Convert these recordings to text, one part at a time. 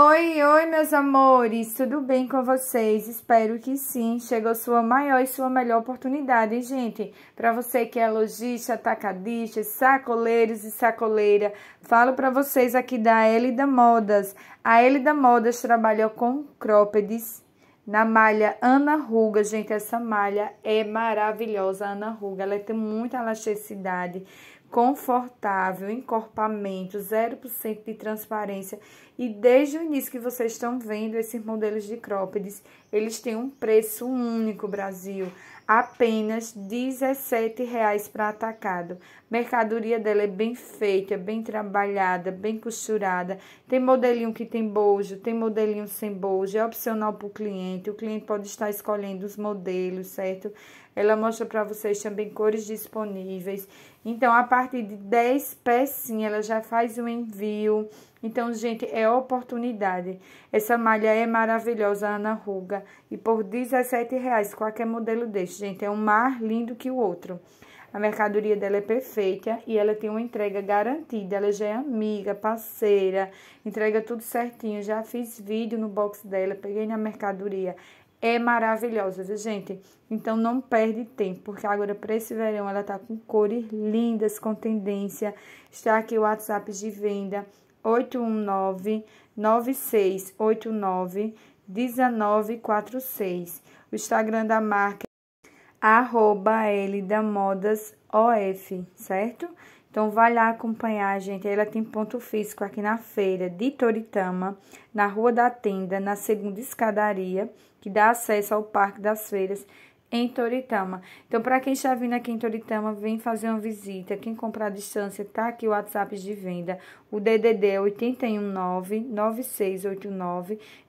Oi, oi, meus amores, tudo bem com vocês? Espero que sim. Chegou sua maior e sua melhor oportunidade, gente. Para você que é lojista, atacadista, sacoleiros e sacoleira, falo para vocês aqui da Elida Modas. A Elida Modas trabalha com crópedes na malha Ana Ruga, gente, essa malha é maravilhosa, Ana Ruga, ela tem é muita elasticidade, confortável, encorpamento, 0% de transparência. E desde o início que vocês estão vendo esses modelos de crópedes, eles têm um preço único, Brasil. Apenas R$17,00 para atacado. Mercadoria dela é bem feita, bem trabalhada, bem costurada. Tem modelinho que tem bojo, tem modelinho sem bojo. É opcional para o cliente. O cliente pode estar escolhendo os modelos, certo? Ela mostra para vocês também cores disponíveis. Então, a partir de 10 pecinhas, ela já faz o envio. Então, gente, é oportunidade. Essa malha é maravilhosa, Ana Ruga. E por R$17,00, qualquer modelo desse, gente. É um mais lindo que o outro. A mercadoria dela é perfeita e ela tem uma entrega garantida. Ela já é amiga, parceira, entrega tudo certinho. Já fiz vídeo no box dela, peguei na mercadoria é maravilhosa, viu, gente? Então não perde tempo, porque agora para esse verão ela tá com cores lindas, com tendência. Está aqui o WhatsApp de venda 819 9689 1946. O Instagram da marca é arroba L da Modas OF, certo? Então, vai lá acompanhar, gente. Ela tem ponto físico aqui na feira de Toritama, na Rua da Tenda, na segunda escadaria, que dá acesso ao Parque das Feiras em Toritama. Então, para quem está vindo aqui em Toritama, vem fazer uma visita. Quem comprar à distância, tá aqui o WhatsApp de venda. O DDD é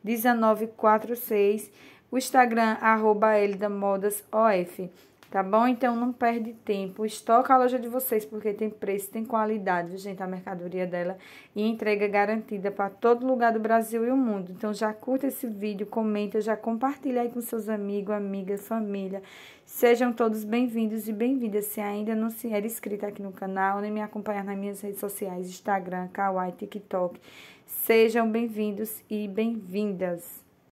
819-9689-1946. O Instagram, arroba Elida Modas OF. Tá bom? Então não perde tempo. Estoca a loja de vocês porque tem preço, tem qualidade, gente, a mercadoria dela e entrega garantida para todo lugar do Brasil e o mundo. Então já curta esse vídeo, comenta, já compartilha aí com seus amigos, amigas, família. Sejam todos bem-vindos e bem-vindas se ainda não se era inscrita aqui no canal, nem me acompanhar nas minhas redes sociais, Instagram, Kawaii, TikTok. Sejam bem-vindos e bem-vindas.